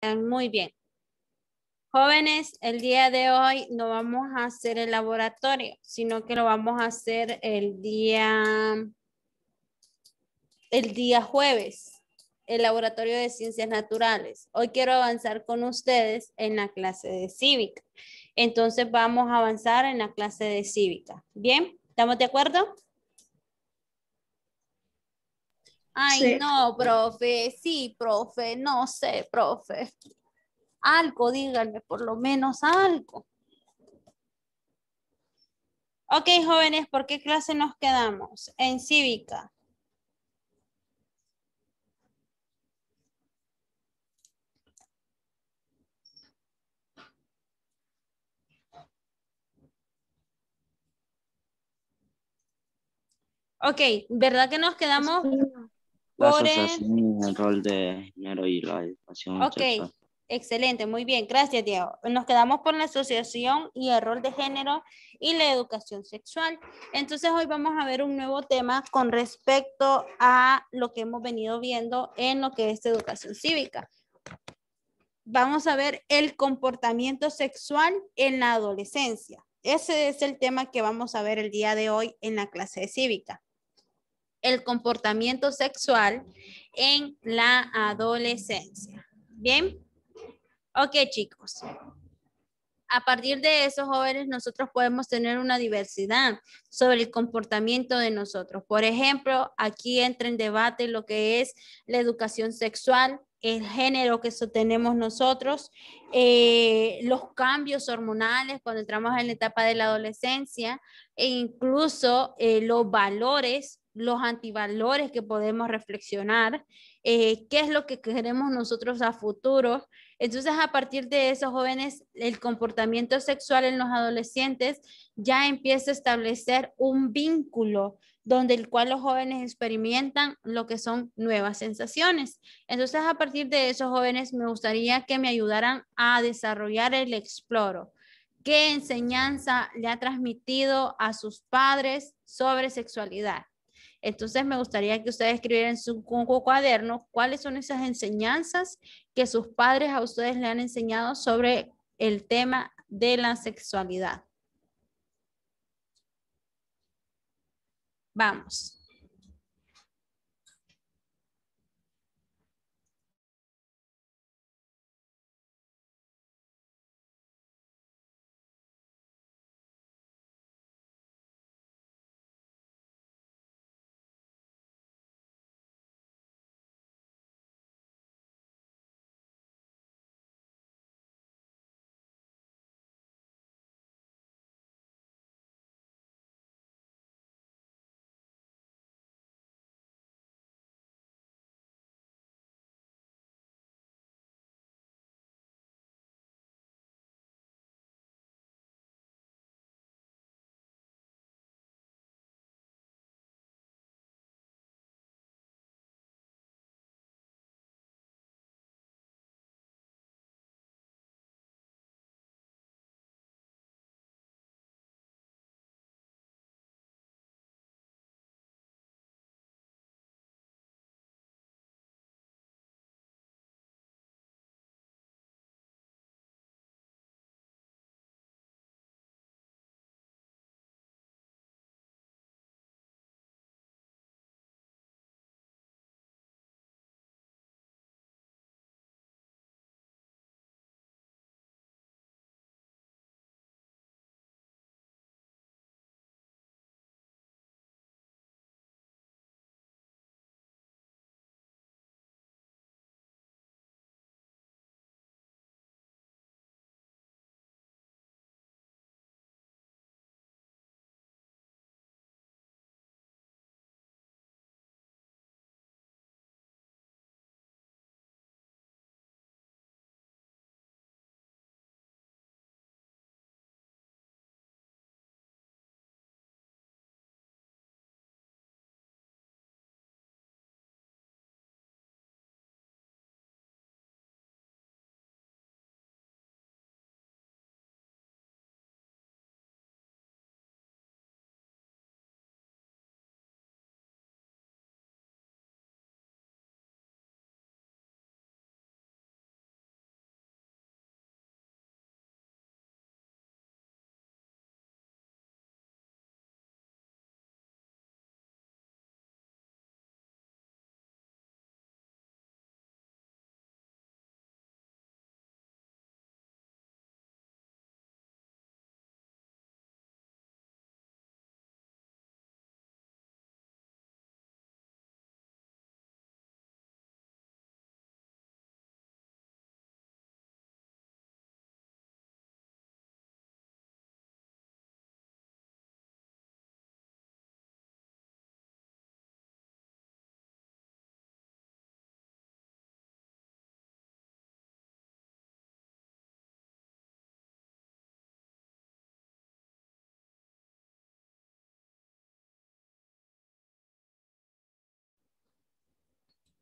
Muy bien. Jóvenes, el día de hoy no vamos a hacer el laboratorio, sino que lo vamos a hacer el día, el día jueves, el laboratorio de ciencias naturales. Hoy quiero avanzar con ustedes en la clase de cívica. Entonces vamos a avanzar en la clase de cívica. ¿Bien? ¿Estamos de acuerdo? Ay, no, profe, sí, profe, no sé, profe. Algo, díganme, por lo menos algo. Ok, jóvenes, ¿por qué clase nos quedamos? En cívica. Ok, ¿verdad que nos quedamos la asociación y el rol de género y la educación. Ok, excelente, muy bien, gracias Diego. Nos quedamos por la asociación y el rol de género y la educación sexual. Entonces hoy vamos a ver un nuevo tema con respecto a lo que hemos venido viendo en lo que es educación cívica. Vamos a ver el comportamiento sexual en la adolescencia. Ese es el tema que vamos a ver el día de hoy en la clase de cívica el comportamiento sexual en la adolescencia. ¿Bien? Ok, chicos. A partir de esos jóvenes, nosotros podemos tener una diversidad sobre el comportamiento de nosotros. Por ejemplo, aquí entra en debate lo que es la educación sexual, el género que sostenemos nosotros, eh, los cambios hormonales cuando entramos en la etapa de la adolescencia e incluso eh, los valores los antivalores que podemos reflexionar, eh, qué es lo que queremos nosotros a futuro. Entonces, a partir de esos jóvenes, el comportamiento sexual en los adolescentes ya empieza a establecer un vínculo donde el cual los jóvenes experimentan lo que son nuevas sensaciones. Entonces, a partir de esos jóvenes, me gustaría que me ayudaran a desarrollar el exploro. ¿Qué enseñanza le ha transmitido a sus padres sobre sexualidad? Entonces me gustaría que ustedes escribieran en su cuaderno cuáles son esas enseñanzas que sus padres a ustedes le han enseñado sobre el tema de la sexualidad. Vamos.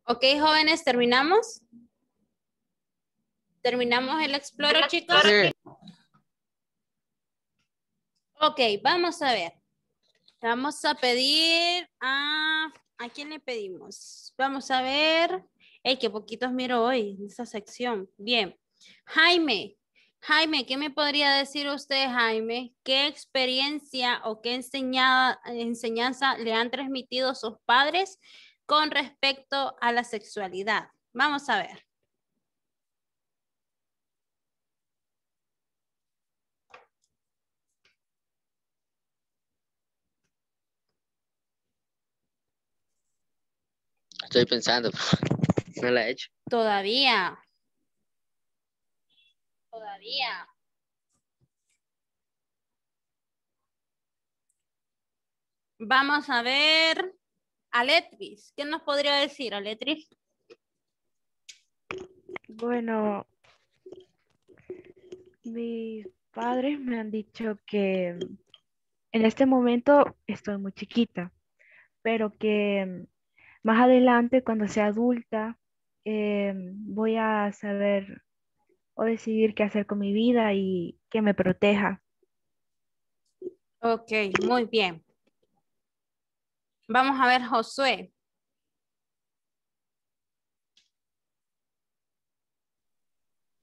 Ok, jóvenes, ¿terminamos? ¿Terminamos el Exploro, chicos? Ok, vamos a ver. Vamos a pedir a... ¿A quién le pedimos? Vamos a ver. ¡Ey, qué poquitos miro hoy en esta sección! Bien. Jaime. Jaime, ¿qué me podría decir usted, Jaime? ¿Qué experiencia o qué enseñanza le han transmitido sus padres con respecto a la sexualidad. Vamos a ver. Estoy pensando, no la he hecho. Todavía. Todavía. Vamos a ver. Aletris, ¿qué nos podría decir Aletris? Bueno, mis padres me han dicho que en este momento estoy muy chiquita, pero que más adelante, cuando sea adulta, eh, voy a saber o decidir qué hacer con mi vida y que me proteja. Ok, muy bien. Vamos a ver Josué.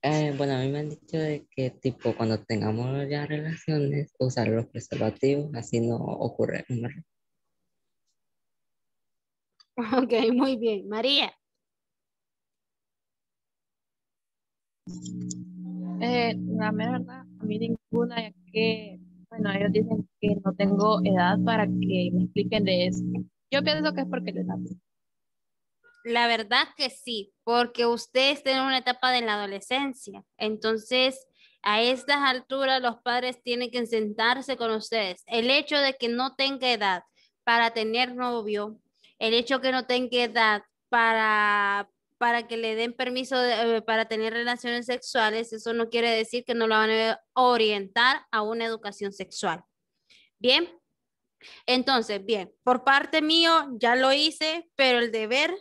Eh, bueno, a mí me han dicho de que tipo cuando tengamos ya relaciones, usar los preservativos, así no ocurre Ok, muy bien. María. Eh, la verdad, a mí ninguna, que bueno, ellos dicen que no tengo edad para que me expliquen de eso. Yo pienso que es porque les da la verdad que sí, porque ustedes tienen una etapa de la adolescencia. Entonces, a estas alturas los padres tienen que sentarse con ustedes. El hecho de que no tenga edad para tener novio, el hecho de que no tenga edad para para que le den permiso eh, para tener relaciones sexuales, eso no quiere decir que no lo van a orientar a una educación sexual. Bien, entonces, bien, por parte mío ya lo hice, pero el deber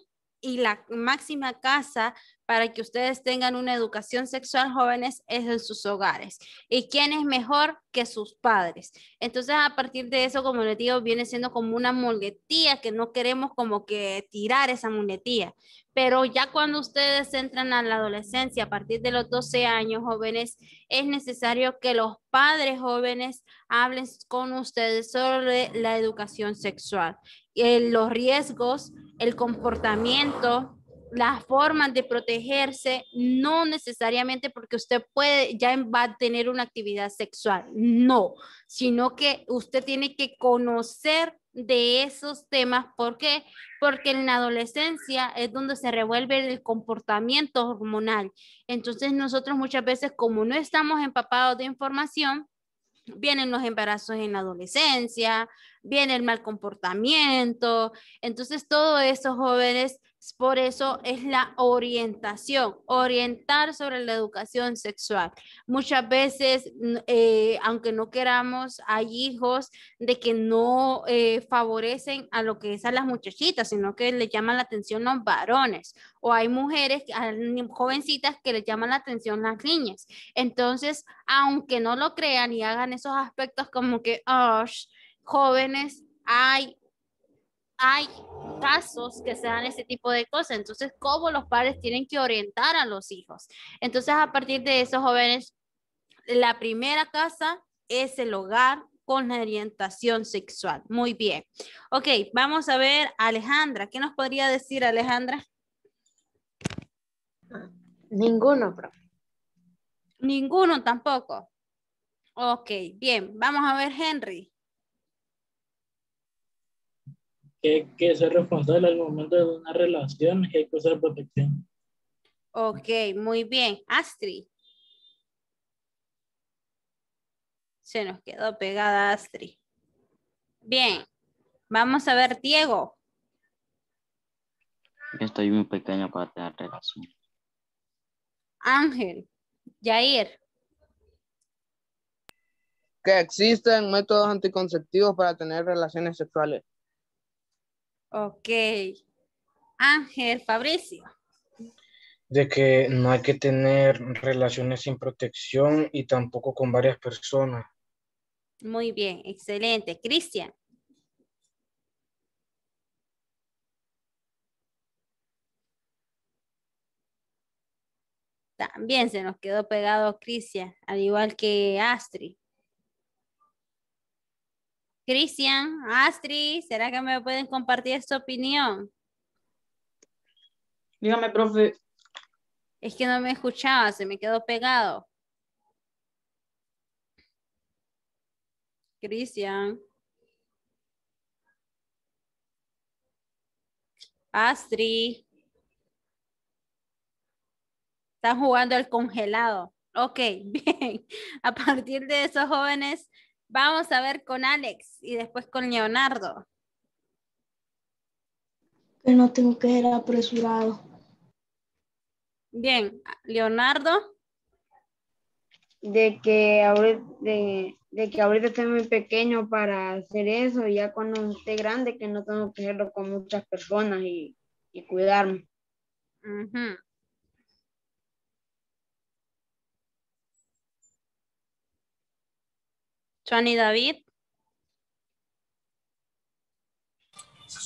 y la máxima casa para que ustedes tengan una educación sexual jóvenes es en sus hogares. ¿Y quién es mejor que sus padres? Entonces, a partir de eso, como les digo, viene siendo como una muletía que no queremos como que tirar esa muletía. Pero ya cuando ustedes entran a la adolescencia, a partir de los 12 años jóvenes, es necesario que los padres jóvenes hablen con ustedes sobre la educación sexual, y eh, los riesgos el comportamiento, las formas de protegerse, no necesariamente porque usted puede, ya va a tener una actividad sexual, no, sino que usted tiene que conocer de esos temas. ¿Por qué? Porque en la adolescencia es donde se revuelve el comportamiento hormonal. Entonces nosotros muchas veces, como no estamos empapados de información, vienen los embarazos en la adolescencia, viene el mal comportamiento. Entonces, todos esos jóvenes por eso es la orientación, orientar sobre la educación sexual. Muchas veces, eh, aunque no queramos, hay hijos de que no eh, favorecen a lo que es a las muchachitas, sino que le llaman la atención los varones. O hay mujeres, jovencitas que le llaman la atención las niñas. Entonces, aunque no lo crean y hagan esos aspectos como que, oh, jóvenes, hay hay casos que se dan ese tipo de cosas. Entonces, ¿cómo los padres tienen que orientar a los hijos? Entonces, a partir de esos jóvenes, la primera casa es el hogar con la orientación sexual. Muy bien. Ok, vamos a ver Alejandra. ¿Qué nos podría decir Alejandra? Ninguno, profe. Ninguno tampoco. Ok, bien. Vamos a ver Henry. que hay que ser responsable en el momento de una relación y hay que usar protección. Ok, muy bien. Astri. Se nos quedó pegada Astri. Bien, vamos a ver Diego. Estoy muy pequeño para tener relación. Ángel, Jair. Que existen métodos anticonceptivos para tener relaciones sexuales. Ok. Ángel Fabricio. De que no hay que tener relaciones sin protección y tampoco con varias personas. Muy bien, excelente. Cristian. También se nos quedó pegado Cristian, al igual que Astrid. Cristian, Astri, ¿será que me pueden compartir su opinión? Dígame, profe. Es que no me escuchaba, se me quedó pegado. Cristian. Astri, Están jugando al congelado. Ok, bien. A partir de esos jóvenes Vamos a ver con Alex y después con Leonardo. Que no tengo que ir apresurado. Bien, Leonardo. De que ahorita, de, que ahorita estoy muy pequeño para hacer eso, y ya cuando esté grande que no tengo que hacerlo con muchas personas y, cuidarme. y David.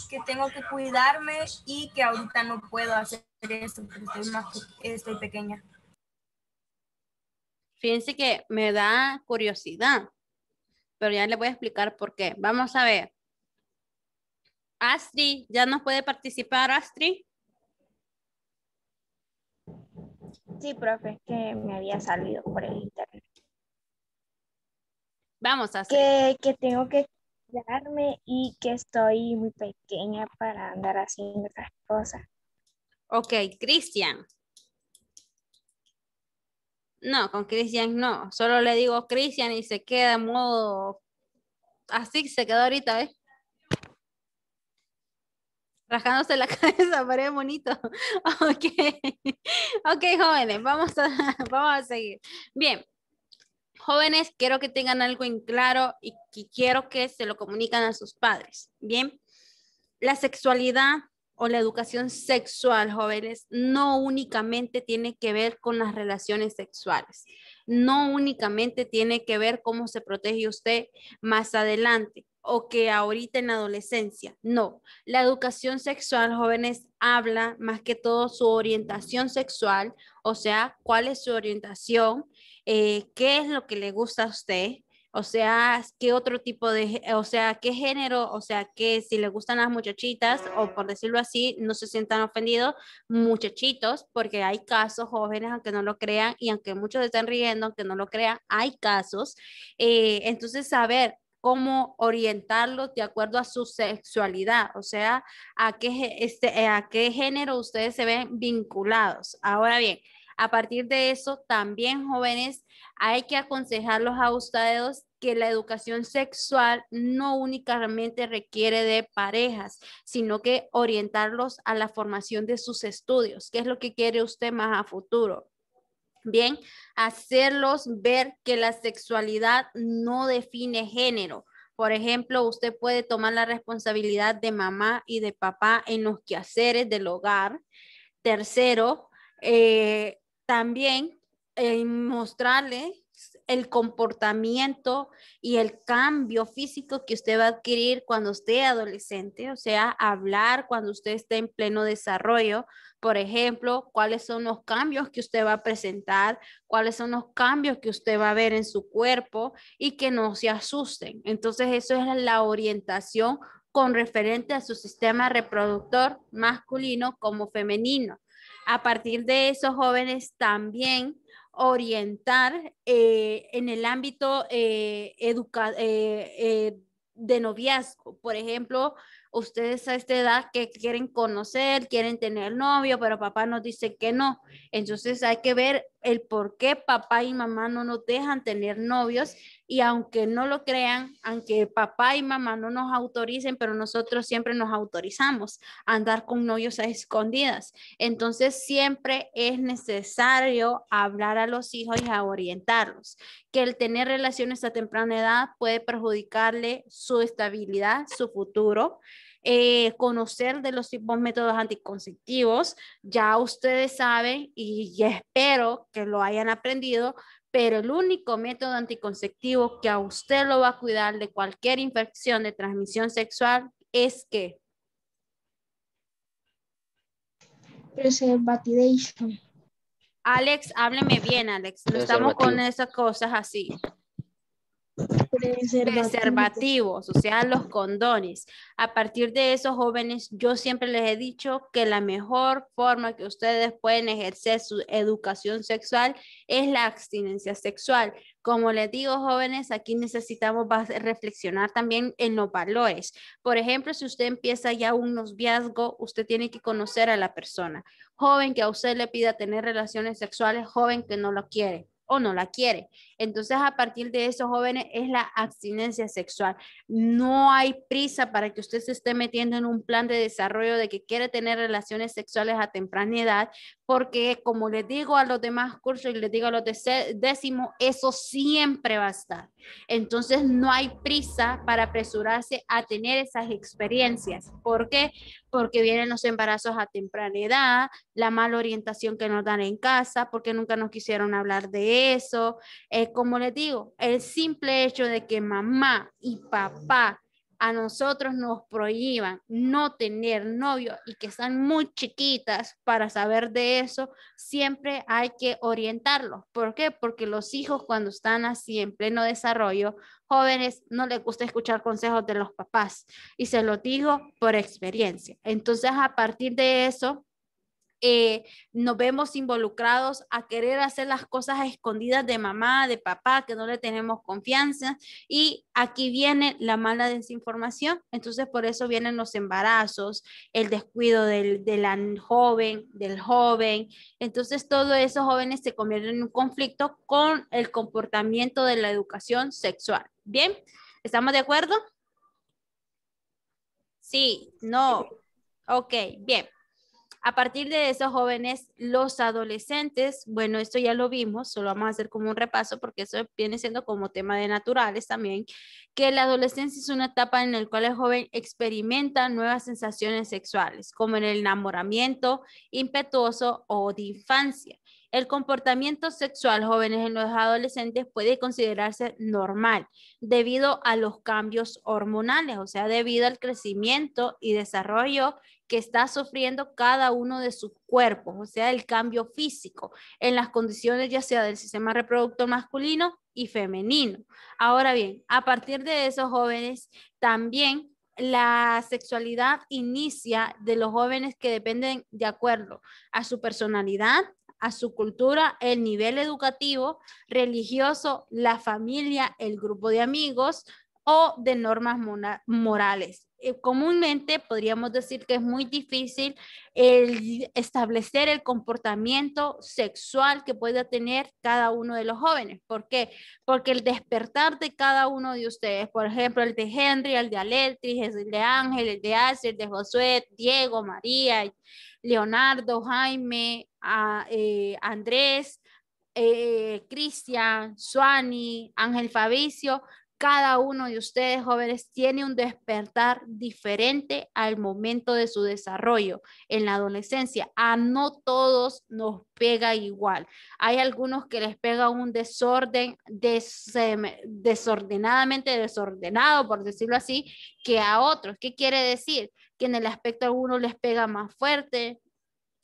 Que tengo que cuidarme y que ahorita no puedo hacer esto porque estoy, más, estoy pequeña. Fíjense que me da curiosidad, pero ya les voy a explicar por qué. Vamos a ver. Astri, ¿ya nos puede participar Astri? Sí, profe, es que me había salido por el internet. Vamos a hacer. Que, tengo que cuidarme y que estoy muy pequeña para andar haciendo otras cosas. Ok, Cristian. No, con Cristian no. Solo le digo Cristian y se queda en modo... Así se quedó ahorita, ¿eh? Rascándose la cabeza, parece bonito. ok. Ok, jóvenes, vamos a, vamos a seguir. Bien, jóvenes quiero que tengan algo en claro y quiero que se lo comunican a sus padres. Bien, la sexualidad o la educación sexual, jóvenes, no únicamente tiene que ver con las relaciones sexuales, no únicamente tiene que ver cómo se protege usted más adelante o que ahorita en adolescencia. No, la educación sexual, jóvenes, habla más que todo su orientación sexual, o sea, cuál es su orientación, eh, qué es lo que le gusta a usted, o sea, qué otro tipo de, o sea, qué género, o sea, que si le gustan las muchachitas, o por decirlo así, no se sientan ofendidos, muchachitos, porque hay casos jóvenes, aunque no lo crean, y aunque muchos estén riendo, aunque no lo crean, hay casos. Eh, entonces, saber cómo orientarlos de acuerdo a su sexualidad, o sea, a qué, este, eh, a qué género ustedes se ven vinculados. Ahora bien, a partir de eso, también jóvenes, hay que aconsejarlos a ustedes que la educación sexual no únicamente requiere de parejas, sino que orientarlos a la formación de sus estudios. ¿Qué es lo que quiere usted más a futuro? Bien, hacerlos ver que la sexualidad no define género. Por ejemplo, usted puede tomar la responsabilidad de mamá y de papá en los quehaceres del hogar. Tercero, eh, también eh, mostrarle el comportamiento y el cambio físico que usted va a adquirir cuando esté adolescente, o sea, hablar cuando usted esté en pleno desarrollo, por ejemplo, cuáles son los cambios que usted va a presentar, cuáles son los cambios que usted va a ver en su cuerpo y que no se asusten. Entonces, eso es la orientación con referente a su sistema reproductor masculino como femenino. A partir de eso, jóvenes también orientar eh, en el ámbito eh, eh, de noviazgo. Por ejemplo, ustedes a esta edad que quieren conocer, quieren tener novio, pero papá nos dice que no. Entonces hay que ver el por qué papá y mamá no nos dejan tener novios y aunque no lo crean, aunque papá y mamá no nos autoricen, pero nosotros siempre nos autorizamos a andar con novios a escondidas. Entonces siempre es necesario hablar a los hijos y a orientarlos, que el tener relaciones a temprana edad puede perjudicarle su estabilidad, su futuro, eh, conocer de los tipos métodos anticonceptivos. Ya ustedes saben y espero que lo hayan aprendido, pero el único método anticonceptivo que a usted lo va a cuidar de cualquier infección de transmisión sexual es que Alex, hábleme bien, Alex. No estamos con esas cosas así preservativos. o sea, los condones. A partir de eso, jóvenes, yo siempre les he dicho que la mejor forma que ustedes pueden ejercer su educación sexual es la abstinencia sexual. Como les digo, jóvenes, aquí necesitamos reflexionar también en los valores. Por ejemplo, si usted empieza ya un noviazgo, usted tiene que conocer a la persona. Joven que a usted le pida tener relaciones sexuales, joven que no lo quiere o no la quiere. Entonces, a partir de eso, jóvenes es la abstinencia sexual. No hay prisa para que usted se esté metiendo en un plan de desarrollo de que quiere tener relaciones sexuales a temprana edad, porque como les digo a los demás cursos y les digo a los décimo eso siempre va a estar. Entonces no hay prisa para apresurarse a tener esas experiencias. ¿Por qué? Porque vienen los embarazos a temprana edad, la mala orientación que nos dan en casa, porque nunca nos quisieron hablar de eso. Eh, como les digo, el simple hecho de que mamá y papá a nosotros nos prohíban no tener novio y que están muy chiquitas para saber de eso, siempre hay que orientarlos. ¿Por qué? Porque los hijos cuando están así en pleno desarrollo, jóvenes, no les gusta escuchar consejos de los papás. Y se lo digo por experiencia. Entonces, a partir de eso, eh, nos vemos involucrados a querer hacer las cosas escondidas de mamá, de papá, que no le tenemos confianza. Y aquí viene la mala desinformación. Entonces, por eso vienen los embarazos, el descuido del, de la joven, del joven. Entonces, todos esos jóvenes se convierten en un conflicto con el comportamiento de la educación sexual. ¿Bien? ¿Estamos de acuerdo? Sí, no. Ok, bien. A partir de esos jóvenes, los adolescentes, bueno, esto ya lo vimos, solo vamos a hacer como un repaso porque eso viene siendo como tema de naturales también, que la adolescencia es una etapa en la cual el joven experimenta nuevas sensaciones sexuales, como en el enamoramiento impetuoso o de infancia el comportamiento sexual jóvenes en los adolescentes puede considerarse normal debido a los cambios hormonales, o sea, debido al crecimiento y desarrollo que está sufriendo cada uno de sus cuerpos, o sea, el cambio físico en las condiciones ya sea del sistema reproductor masculino y femenino. Ahora bien, a partir de esos jóvenes también la sexualidad inicia de los jóvenes que dependen de acuerdo a su personalidad, a su cultura, el nivel educativo, religioso, la familia, el grupo de amigos o de normas morales. Eh, comúnmente podríamos decir que es muy difícil el establecer el comportamiento sexual que pueda tener cada uno de los jóvenes. ¿Por qué? Porque el despertar de cada uno de ustedes, por ejemplo, el de Henry, el de Aletris, el de Ángel, el de Ángel, el de Josué, Diego, María, Leonardo, Jaime, eh, Andrés, eh, Cristian, Suani, Ángel Fabricio, cada uno de ustedes jóvenes tiene un despertar diferente al momento de su desarrollo en la adolescencia. A no todos nos pega igual. Hay algunos que les pega un desorden desordenadamente desordenado, por decirlo así, que a otros. ¿Qué quiere decir? Que en el aspecto a uno les pega más fuerte,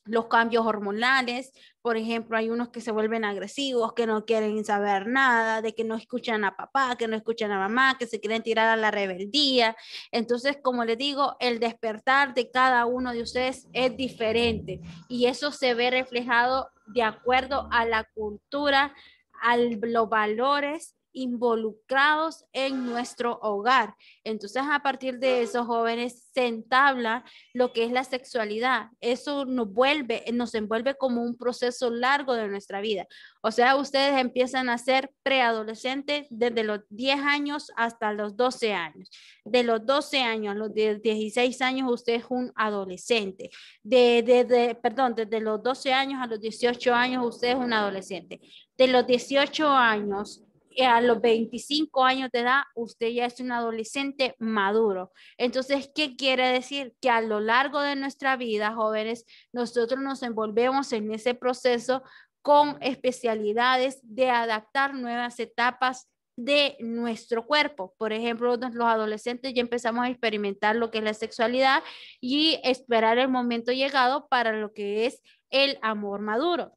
los cambios hormonales, por ejemplo, hay unos que se vuelven agresivos, que no quieren saber nada, de que no escuchan a papá, que no escuchan a mamá, que se quieren tirar a la rebeldía. Entonces, como les digo, el despertar de cada uno de ustedes es diferente y eso se ve reflejado de acuerdo a la cultura, a los valores involucrados en nuestro hogar. Entonces, a partir de esos jóvenes se entabla lo que es la sexualidad. Eso nos vuelve, nos envuelve como un proceso largo de nuestra vida. O sea, ustedes empiezan a ser preadolescentes desde los 10 años hasta los 12 años. De los 12 años a los 16 años, usted es un adolescente. De, perdón, desde los 12 años a los 18 años, usted es un adolescente. De los 18 años a los 25 años de edad usted ya es un adolescente maduro. Entonces, ¿qué quiere decir? Que a lo largo de nuestra vida, jóvenes, nosotros nos envolvemos en ese proceso con especialidades de adaptar nuevas etapas de nuestro cuerpo. Por ejemplo, los adolescentes ya empezamos a experimentar lo que es la sexualidad y esperar el momento llegado para lo que es el amor maduro.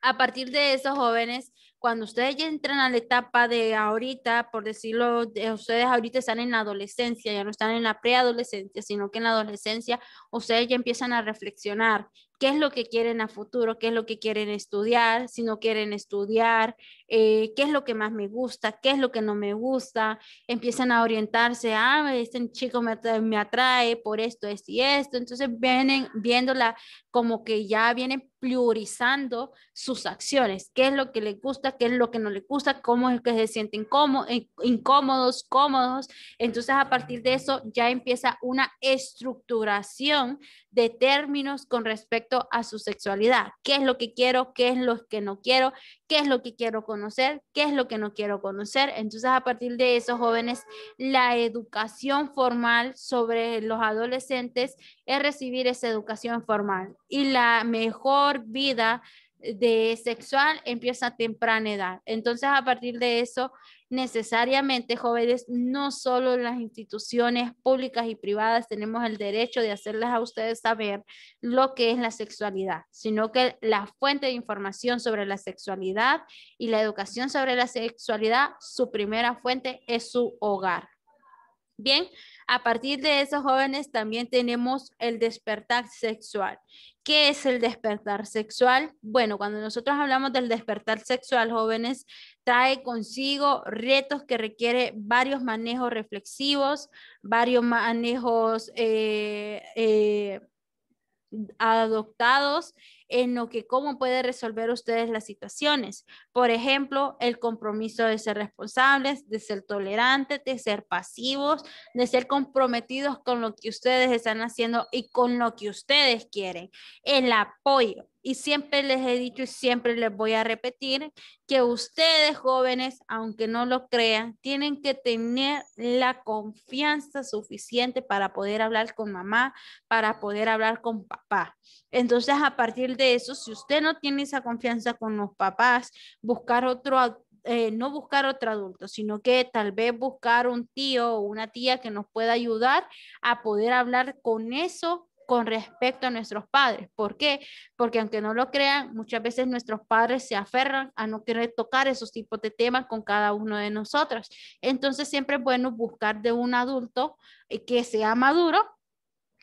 A partir de eso, jóvenes, cuando ustedes ya entran a la etapa de ahorita, por decirlo, ustedes ahorita están en la adolescencia, ya no están en la preadolescencia, sino que en la adolescencia ustedes ya empiezan a reflexionar, qué es lo que quieren a futuro, qué es lo que quieren estudiar, si no quieren estudiar, eh, qué es lo que más me gusta, qué es lo que no me gusta, empiezan a orientarse, ah, este chico me, me atrae por esto, esto y esto, entonces vienen viéndola como que ya vienen priorizando sus acciones, qué es lo que les gusta, qué es lo que no les gusta, cómo es que se sienten incómodos, cómodos. Entonces a partir de eso ya empieza una estructuración de términos con respecto a su sexualidad. ¿Qué es lo que quiero? ¿Qué es lo que no quiero? ¿Qué es lo que quiero conocer? ¿Qué es lo que no quiero conocer? Entonces, a partir de eso, jóvenes, la educación formal sobre los adolescentes es recibir esa educación formal y la mejor vida eh, de sexual empieza a temprana edad. Entonces, a partir de eso, necesariamente, jóvenes, no solo las instituciones públicas y privadas tenemos el derecho de hacerles a ustedes saber lo que es la sexualidad, sino que la fuente de información sobre la sexualidad y la educación sobre la sexualidad, su primera fuente es su hogar. Bien, a partir de esos jóvenes también tenemos el despertar sexual. ¿Qué es el despertar sexual? Bueno, cuando nosotros hablamos del despertar sexual, jóvenes, trae consigo retos que requiere varios manejos reflexivos, varios manejos eh, eh, adoptados en lo que cómo puede resolver ustedes las situaciones. Por ejemplo, el compromiso de ser responsables, de ser tolerantes, de ser pasivos, de ser comprometidos con lo que ustedes están haciendo y con lo que ustedes quieren. El apoyo y siempre les he dicho y siempre les voy a repetir que ustedes jóvenes, aunque no lo crean, tienen que tener la confianza suficiente para poder hablar con mamá, para poder hablar con papá. Entonces, a partir de eso, si usted no tiene esa confianza con los papás, buscar otro eh, no buscar otro adulto, sino que tal vez buscar un tío o una tía que nos pueda ayudar a poder hablar con eso con respecto a nuestros padres. ¿Por qué? Porque aunque no lo crean, muchas veces nuestros padres se aferran a no querer tocar esos tipos de temas con cada uno de nosotros. Entonces siempre es bueno buscar de un adulto eh, que sea maduro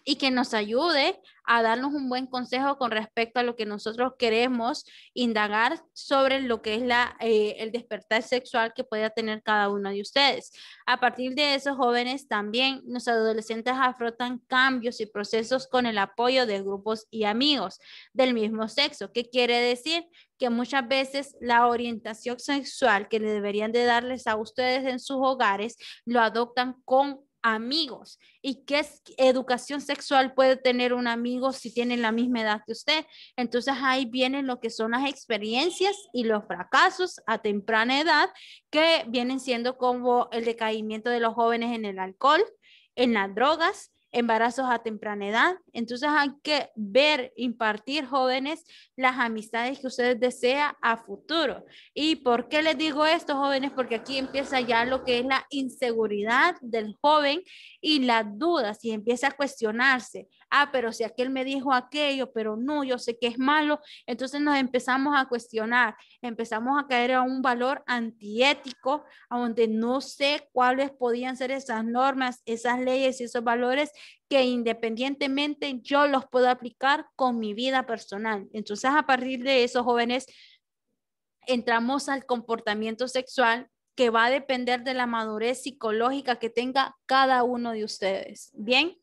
y que nos ayude a darnos un buen consejo con respecto a lo que nosotros queremos indagar sobre lo que es eh, el despertar sexual que pueda tener cada uno de ustedes. A partir de esos jóvenes también los adolescentes afrontan cambios y procesos con el apoyo de grupos y amigos del mismo sexo. ¿Qué quiere decir? que muchas veces la orientación sexual que le deberían de darles a ustedes en sus hogares lo adoptan con amigos. ¿Y qué educación sexual puede tener un amigo si tiene la misma edad que usted? Entonces ahí vienen lo que son las experiencias y los fracasos a temprana edad que vienen siendo como el decaimiento de los jóvenes en el alcohol, en las drogas, embarazos a temprana edad. Entonces hay que ver, impartir jóvenes las amistades que ustedes desean a futuro. ¿Y por qué les digo esto, jóvenes? Porque aquí empieza ya lo que es la inseguridad del joven y las dudas y empieza a cuestionarse ah, pero si aquel me dijo aquello, pero no, yo sé que es malo, entonces nos empezamos a cuestionar, empezamos a caer a un valor antiético, a donde no sé cuáles podían ser esas normas, esas leyes y esos valores que independientemente yo los puedo aplicar con mi vida personal. Entonces, a partir de eso, jóvenes, entramos al comportamiento sexual que va a depender de la madurez psicológica que tenga cada uno de ustedes. Bien.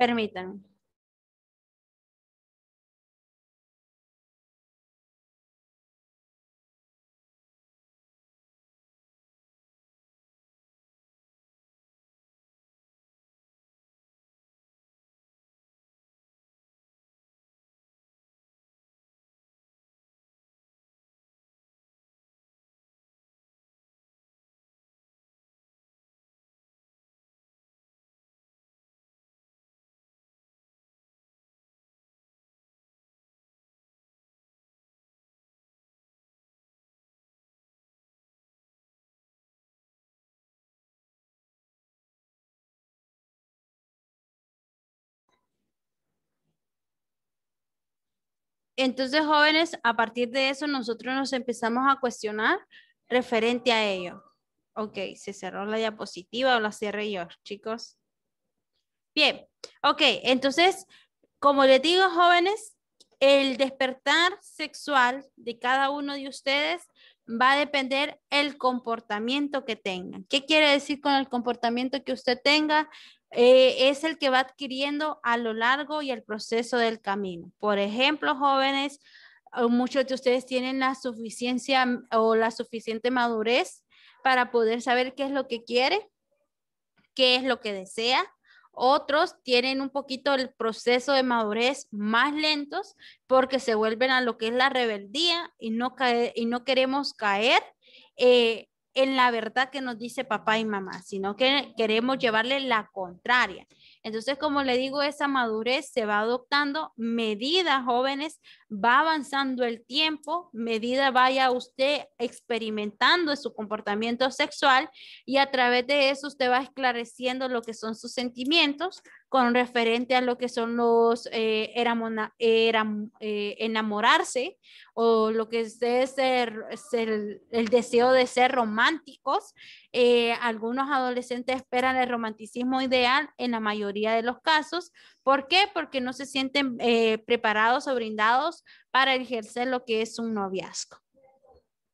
Permítanme. Entonces, jóvenes, a partir de eso nosotros nos empezamos a cuestionar referente a ello. Ok, se cerró la diapositiva o la cierre yo, chicos. Bien, ok, entonces, como les digo, jóvenes, el despertar sexual de cada uno de ustedes va a depender el comportamiento que tengan. ¿Qué quiere decir con el comportamiento que usted tenga? Eh, es el que va adquiriendo a lo largo y el proceso del camino. Por ejemplo, jóvenes, eh, muchos de ustedes tienen la suficiencia mm, o la suficiente madurez para poder saber qué es lo que quiere, qué es lo que desea. Otros tienen un poquito el proceso de madurez más lentos porque se vuelven a lo que es la rebeldía y no, caer, y no queremos caer eh, en la verdad que nos dice papá y mamá, sino que queremos llevarle la contraria. Entonces, como le digo, esa madurez se va adoptando medida jóvenes, va avanzando el tiempo, medida vaya usted experimentando su comportamiento sexual y a través de eso usted va esclareciendo lo que son sus sentimientos, con referente a lo que son los eh, eh, enamorarse o lo que es, el, deseo de ser románticos. Eh, algunos adolescentes esperan el romanticismo ideal en la mayoría de los casos. ¿Por qué? Porque no se sienten preparados o brindados para ejercer lo que es un noviazgo.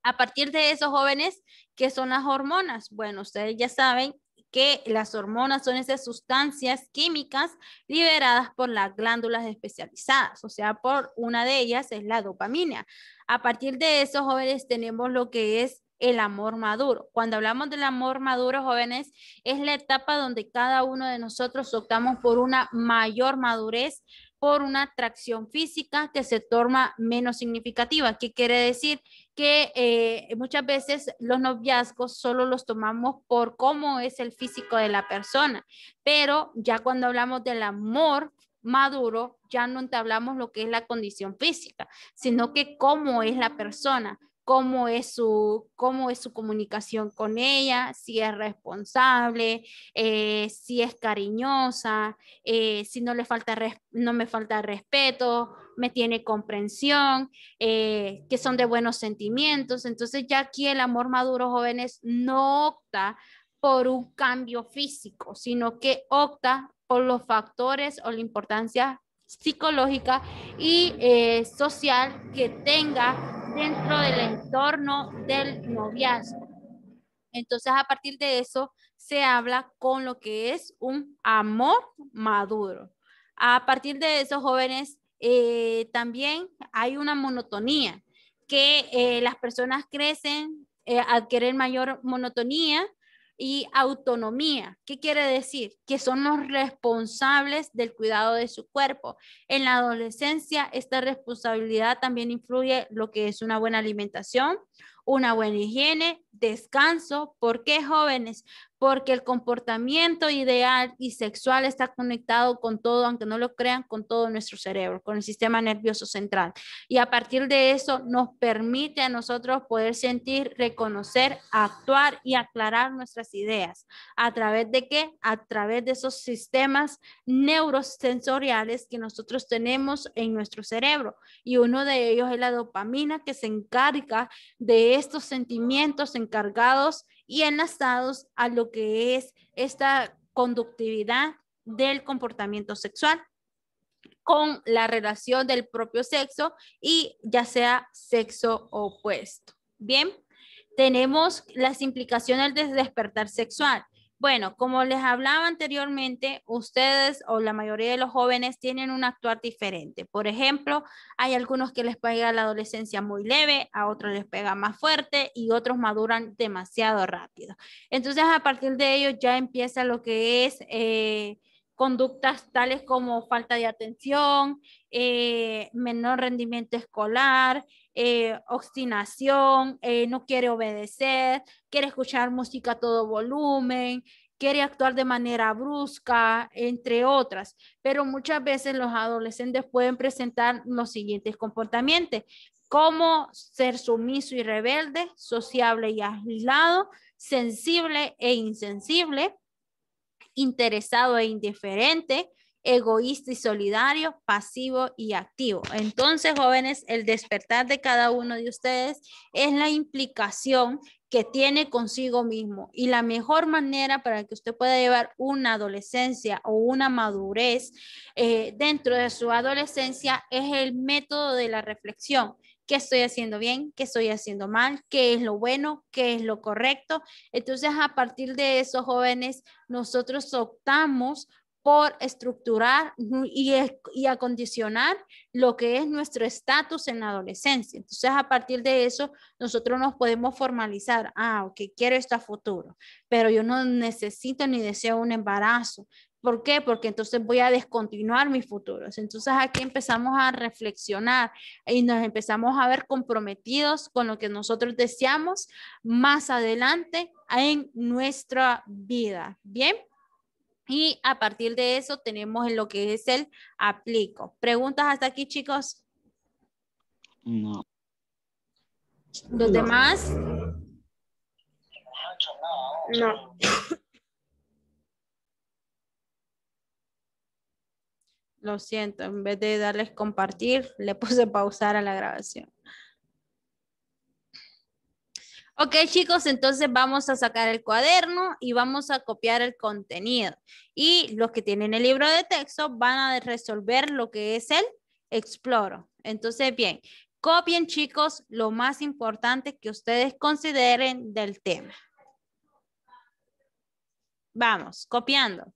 A partir de esos jóvenes, ¿qué son las hormonas? Bueno, ustedes ya saben que las hormonas son esas sustancias químicas liberadas por las glándulas especializadas, o sea, por una de ellas es la dopamina. A partir de eso, jóvenes, tenemos lo que es el amor maduro. Cuando hablamos del amor maduro, jóvenes, es la etapa donde cada uno de nosotros optamos por una mayor madurez por una atracción física que se torna menos significativa. ¿Qué quiere decir? Que eh, muchas veces los noviazgos solo los tomamos por cómo es el físico de la persona, pero ya cuando hablamos del amor maduro, ya no hablamos lo que es la condición física, sino que cómo es la persona, cómo es su, cómo es su comunicación con ella, si es responsable, eh, si es cariñosa, eh, si no, le falta no me falta respeto, me tiene comprensión, eh, que son de buenos sentimientos. Entonces ya aquí el amor maduro jóvenes no opta por un cambio físico, sino que opta por los factores o la importancia psicológica y social que tenga dentro del entorno del noviazgo. Entonces, a partir de eso, se habla con lo que es un amor maduro. A partir de esos jóvenes, eh, también hay una monotonía, que eh, las personas crecen, eh, adquieren mayor monotonía y autonomía. ¿Qué quiere decir? Que son los responsables del cuidado de su cuerpo. En la adolescencia, esta responsabilidad también influye lo que es una buena alimentación, una buena higiene descanso. ¿Por qué, jóvenes? Porque el comportamiento ideal y sexual está conectado con todo, aunque no lo crean, con todo nuestro cerebro, con el sistema nervioso central. Y a partir de eso nos permite a nosotros poder sentir, reconocer, actuar y aclarar nuestras ideas. ¿A través de qué? A través de esos sistemas neurosensoriales que nosotros tenemos en nuestro cerebro. Y uno de ellos es la dopamina que se encarga de estos sentimientos, encargados y enlazados a lo que es esta conductividad del comportamiento sexual con la relación del propio sexo y ya sea sexo opuesto. Bien, tenemos las implicaciones del despertar sexual. Bueno, como les hablaba anteriormente, ustedes o la mayoría de los jóvenes tienen un actuar diferente. Por ejemplo, hay algunos que les pega la adolescencia muy leve, a otros les pega más fuerte y otros maduran demasiado rápido. Entonces, a partir de ello ya empieza lo que es eh, conductas tales como falta de atención, eh, menor rendimiento escolar, eh, obstinación, eh, no quiere obedecer, quiere escuchar música a todo volumen, quiere actuar de manera brusca, entre otras. Pero muchas veces los adolescentes pueden presentar los siguientes comportamientos, como ser sumiso y rebelde, sociable y aislado, sensible e insensible, interesado e indiferente, egoísta y solidario, pasivo y activo. Entonces, jóvenes, el despertar de cada uno de ustedes es la implicación que tiene consigo mismo. Y la mejor manera para que usted pueda llevar una adolescencia o una madurez eh, dentro de su adolescencia es el método de la reflexión. ¿Qué estoy haciendo bien? ¿Qué estoy haciendo mal? ¿Qué es lo bueno? ¿Qué es lo correcto? Entonces, a partir de eso, jóvenes, nosotros optamos por estructurar y, y, acondicionar lo que es nuestro estatus en la adolescencia. Entonces, a partir de eso, nosotros nos podemos formalizar, ah, ok, quiero esto a futuro, pero yo no necesito ni deseo un embarazo. ¿Por qué? Porque entonces voy a descontinuar mis futuros. Entonces aquí empezamos a reflexionar y nos empezamos a ver comprometidos con lo que nosotros deseamos más adelante en nuestra vida. Bien. Y a partir de eso tenemos lo que es el aplico. ¿Preguntas hasta aquí, chicos? No. ¿Los demás? No. Lo siento, en vez de darles compartir, le puse pausar a la grabación. Ok, chicos, entonces vamos a sacar el cuaderno y vamos a copiar el contenido. Y los que tienen el libro de texto van a resolver lo que es el exploro. Entonces, bien, copien, chicos, lo más importante que ustedes consideren del tema. Vamos, copiando.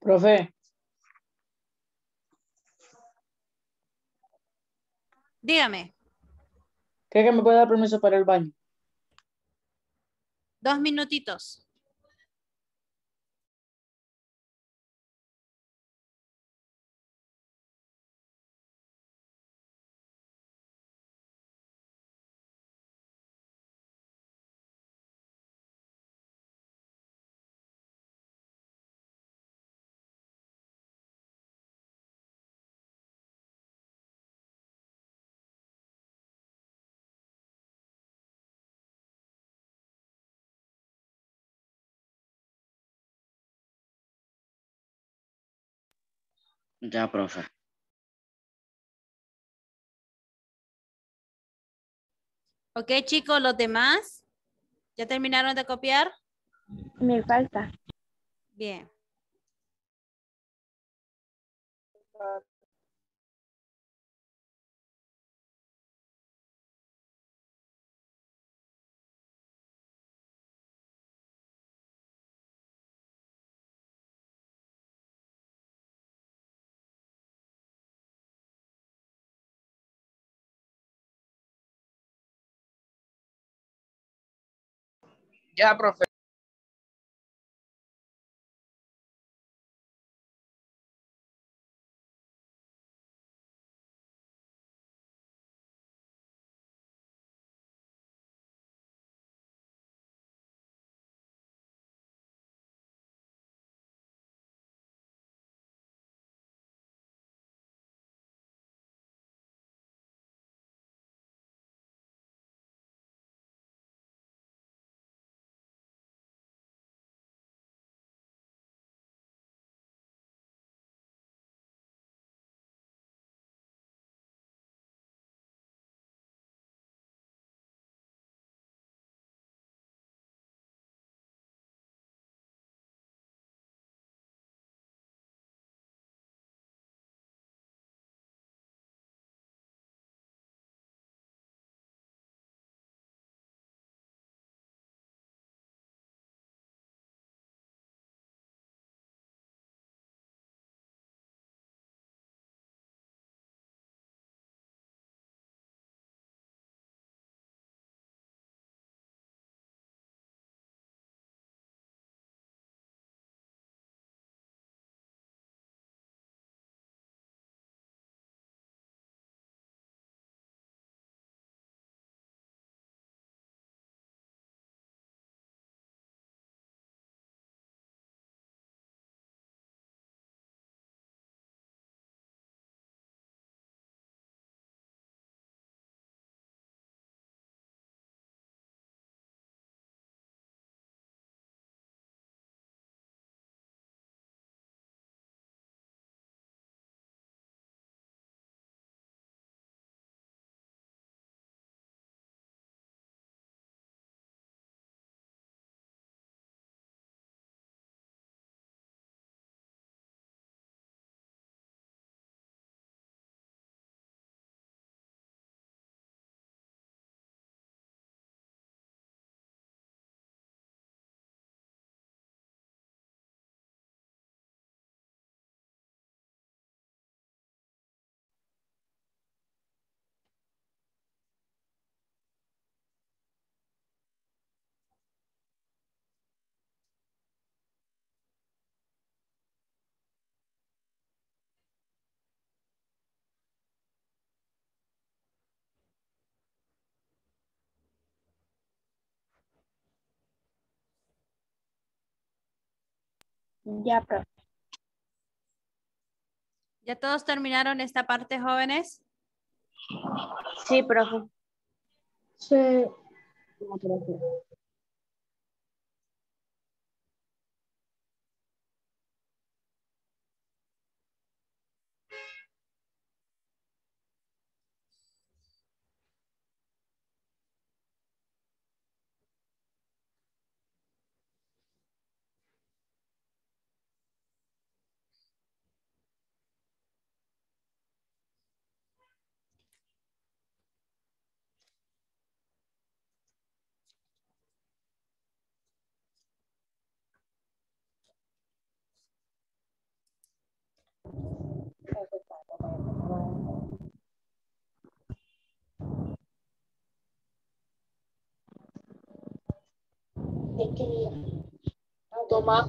Profe. Dígame. ¿Cree que me puede dar permiso para el baño? Dos minutitos. Ya, profe. Ok, chicos, los demás, ¿ya terminaron de copiar? Me falta. Bien. ya, profe, Ya, profe. ¿Ya todos terminaron esta parte, jóvenes? Sí, profe. Sí. profe. 懂吗？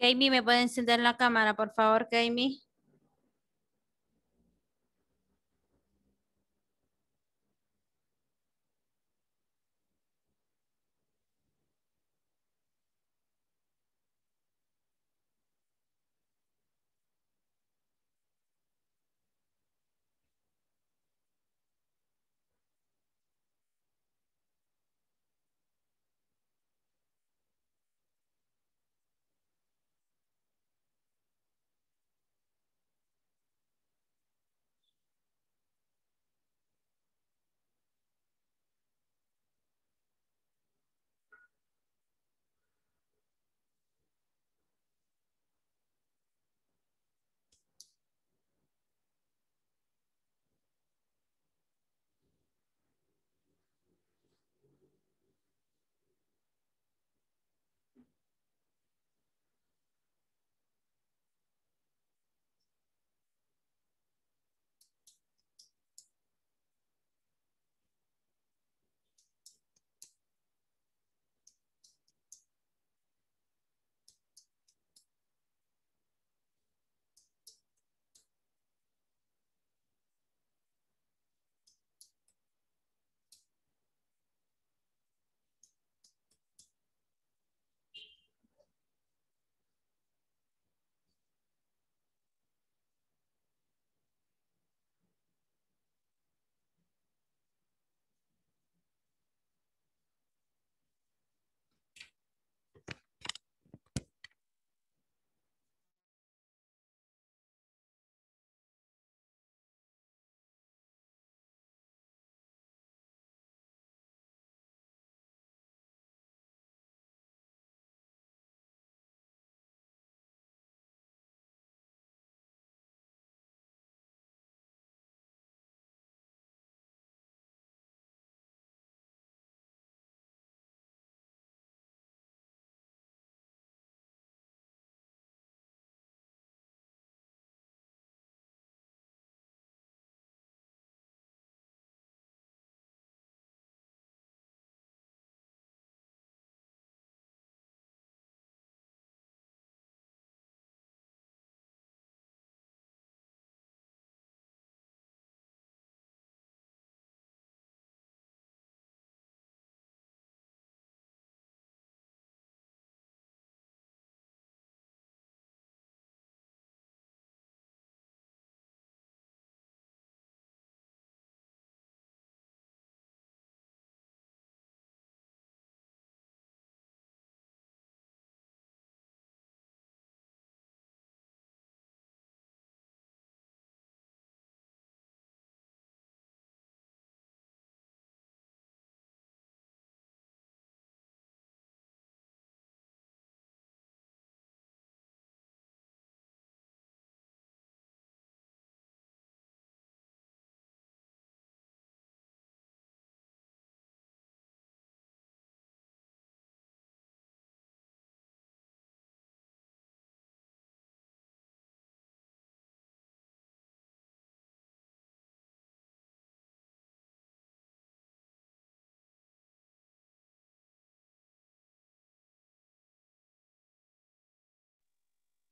Kaimi, ¿me puede encender la cámara, por favor, Kaimi?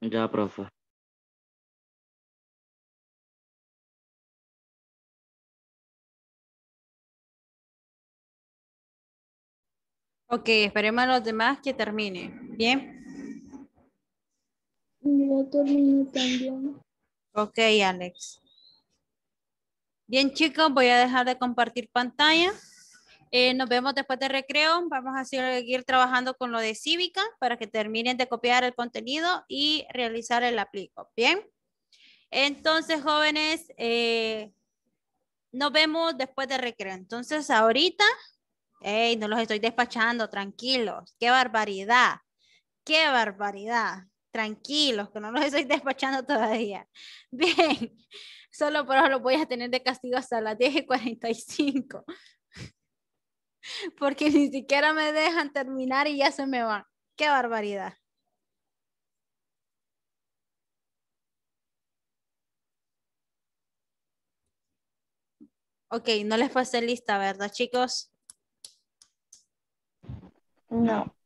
Ya, profe. Ok, esperemos a los demás que termine. Bien. Yo termino también. Ok, Alex. Bien, chicos, voy a dejar de compartir pantalla. Eh, nos vemos después de recreo. Vamos a seguir trabajando con lo de cívica para que terminen de copiar el contenido y realizar el aplico. Bien. Entonces, jóvenes, eh, nos vemos después de recreo. Entonces, ahorita, hey, no los estoy despachando, tranquilos. Qué barbaridad. Qué barbaridad. Tranquilos, que no los estoy despachando todavía. Bien, solo por ahora los voy a tener de castigo hasta las 10 y 45. porque ni siquiera me dejan terminar y ya se me van. ¡Qué barbaridad! Ok, no les pasé lista, ¿verdad, chicos? No.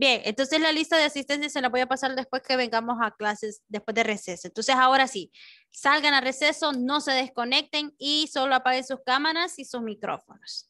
Bien, entonces la lista de asistencia se la voy a pasar después que vengamos a clases, después de receso. Entonces ahora sí, salgan a receso, no se desconecten y solo apaguen sus cámaras y sus micrófonos.